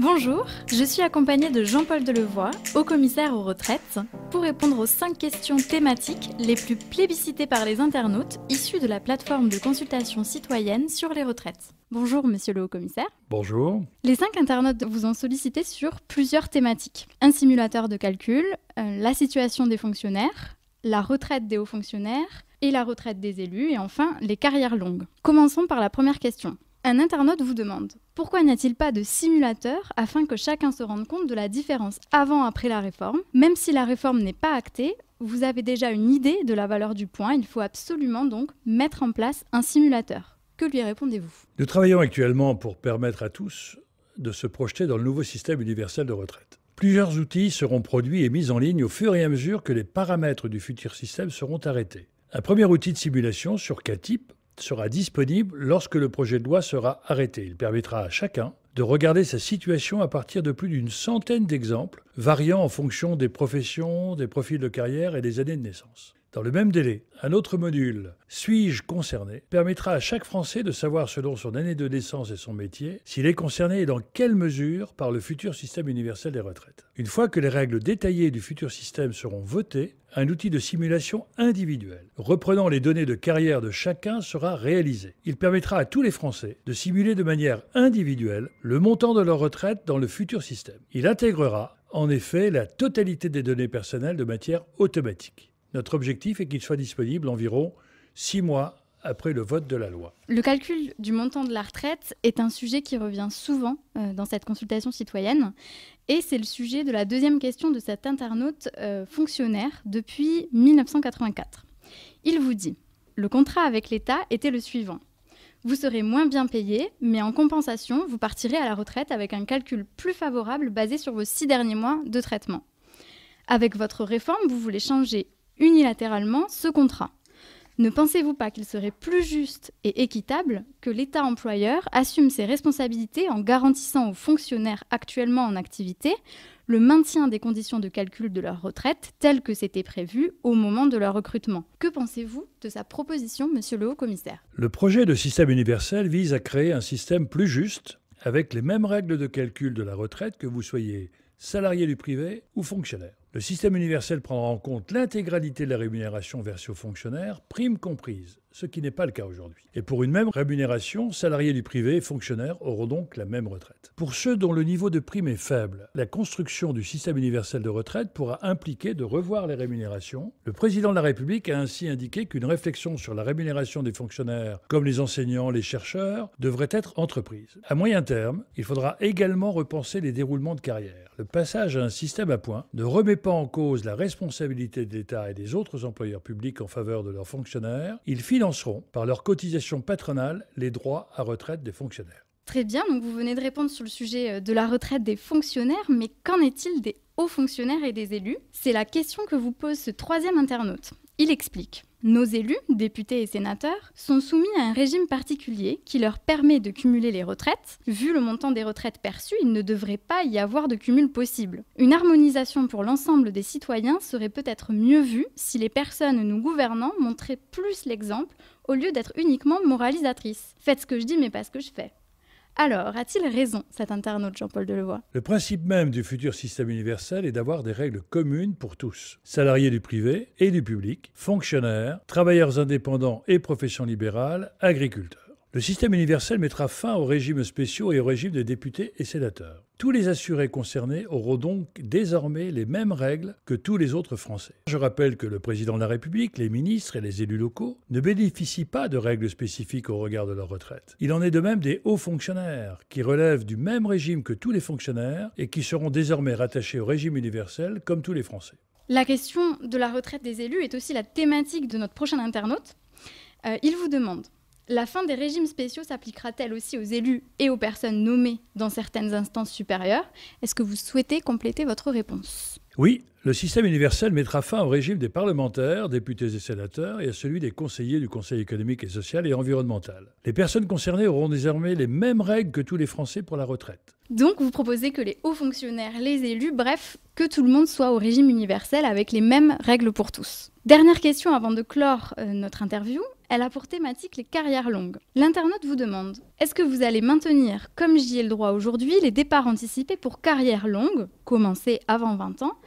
Bonjour, je suis accompagnée de Jean-Paul Delevoye, haut-commissaire aux retraites, pour répondre aux 5 questions thématiques les plus plébiscitées par les internautes issues de la plateforme de consultation citoyenne sur les retraites. Bonjour, monsieur le haut-commissaire. Bonjour. Les 5 internautes vous ont sollicité sur plusieurs thématiques. Un simulateur de calcul, euh, la situation des fonctionnaires, la retraite des hauts fonctionnaires et la retraite des élus, et enfin les carrières longues. Commençons par la première question. Un internaute vous demande pourquoi n'y a-t-il pas de simulateur afin que chacun se rende compte de la différence avant-après la réforme Même si la réforme n'est pas actée, vous avez déjà une idée de la valeur du point, il faut absolument donc mettre en place un simulateur. Que lui répondez-vous Nous travaillons actuellement pour permettre à tous de se projeter dans le nouveau système universel de retraite. Plusieurs outils seront produits et mis en ligne au fur et à mesure que les paramètres du futur système seront arrêtés. Un premier outil de simulation sur k sera disponible lorsque le projet de loi sera arrêté. Il permettra à chacun de regarder sa situation à partir de plus d'une centaine d'exemples, variant en fonction des professions, des profils de carrière et des années de naissance. Dans le même délai, un autre module, Suis-je concerné, permettra à chaque Français de savoir selon son année de naissance et son métier s'il est concerné et dans quelle mesure par le futur système universel des retraites. Une fois que les règles détaillées du futur système seront votées, un outil de simulation individuelle, reprenant les données de carrière de chacun, sera réalisé. Il permettra à tous les Français de simuler de manière individuelle le montant de leur retraite dans le futur système. Il intégrera en effet la totalité des données personnelles de matière automatique. Notre objectif est qu'il soit disponible environ six mois après le vote de la loi. Le calcul du montant de la retraite est un sujet qui revient souvent euh, dans cette consultation citoyenne et c'est le sujet de la deuxième question de cet internaute euh, fonctionnaire depuis 1984. Il vous dit, le contrat avec l'État était le suivant. Vous serez moins bien payé, mais en compensation, vous partirez à la retraite avec un calcul plus favorable basé sur vos six derniers mois de traitement. Avec votre réforme, vous voulez changer unilatéralement ce contrat. Ne pensez-vous pas qu'il serait plus juste et équitable que l'État employeur assume ses responsabilités en garantissant aux fonctionnaires actuellement en activité le maintien des conditions de calcul de leur retraite telles que c'était prévu au moment de leur recrutement Que pensez-vous de sa proposition, Monsieur le Haut-Commissaire Le projet de système universel vise à créer un système plus juste, avec les mêmes règles de calcul de la retraite que vous soyez salarié du privé ou fonctionnaire. Le système universel prendra en compte l'intégralité de la rémunération versée aux fonctionnaires, primes comprises ce qui n'est pas le cas aujourd'hui. Et pour une même rémunération, salariés du privé et fonctionnaires auront donc la même retraite. Pour ceux dont le niveau de prime est faible, la construction du système universel de retraite pourra impliquer de revoir les rémunérations. Le président de la République a ainsi indiqué qu'une réflexion sur la rémunération des fonctionnaires, comme les enseignants, les chercheurs, devrait être entreprise. À moyen terme, il faudra également repenser les déroulements de carrière. Le passage à un système à points ne remet pas en cause la responsabilité de l'État et des autres employeurs publics en faveur de leurs fonctionnaires. Il par leur cotisation patronale, les droits à retraite des fonctionnaires. Très bien, donc vous venez de répondre sur le sujet euh, de la retraite des fonctionnaires, mais qu'en est-il des hauts fonctionnaires et des élus C'est la question que vous pose ce troisième internaute. Il explique. Nos élus, députés et sénateurs, sont soumis à un régime particulier qui leur permet de cumuler les retraites. Vu le montant des retraites perçues, il ne devrait pas y avoir de cumul possible. Une harmonisation pour l'ensemble des citoyens serait peut-être mieux vue si les personnes nous gouvernant montraient plus l'exemple au lieu d'être uniquement moralisatrices. Faites ce que je dis mais pas ce que je fais. Alors, a-t-il raison, cet internaute Jean-Paul Delevoye Le principe même du futur système universel est d'avoir des règles communes pour tous, salariés du privé et du public, fonctionnaires, travailleurs indépendants et professions libérales, agriculteurs. Le système universel mettra fin aux régimes spéciaux et aux régimes des députés et sénateurs. Tous les assurés concernés auront donc désormais les mêmes règles que tous les autres Français. Je rappelle que le président de la République, les ministres et les élus locaux ne bénéficient pas de règles spécifiques au regard de leur retraite. Il en est de même des hauts fonctionnaires, qui relèvent du même régime que tous les fonctionnaires et qui seront désormais rattachés au régime universel comme tous les Français. La question de la retraite des élus est aussi la thématique de notre prochain internaute. Euh, il vous demande la fin des régimes spéciaux s'appliquera-t-elle aussi aux élus et aux personnes nommées dans certaines instances supérieures Est-ce que vous souhaitez compléter votre réponse Oui, le système universel mettra fin au régime des parlementaires, députés et sénateurs, et à celui des conseillers du Conseil économique et social et environnemental. Les personnes concernées auront désormais les mêmes règles que tous les Français pour la retraite. Donc vous proposez que les hauts fonctionnaires, les élus, bref, que tout le monde soit au régime universel avec les mêmes règles pour tous. Dernière question avant de clore euh, notre interview elle a pour thématique les carrières longues. L'internaute vous demande est-ce que vous allez maintenir, comme j'y ai le droit aujourd'hui, les départs anticipés pour carrières longues, commencées avant 20 ans,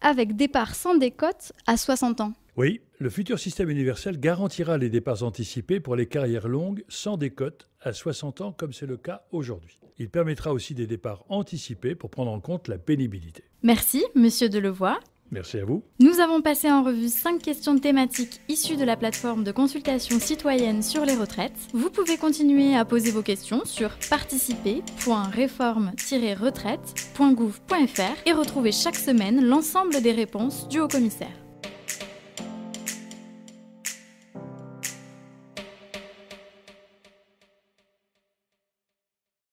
avec départ sans décote à 60 ans Oui, le futur système universel garantira les départs anticipés pour les carrières longues sans décote à 60 ans comme c'est le cas aujourd'hui. Il permettra aussi des départs anticipés pour prendre en compte la pénibilité. Merci, monsieur Delevoye. Merci à vous. Nous avons passé en revue cinq questions thématiques issues de la plateforme de consultation citoyenne sur les retraites. Vous pouvez continuer à poser vos questions sur participer.réforme-retraite.gouv.fr et retrouver chaque semaine l'ensemble des réponses du haut-commissaire.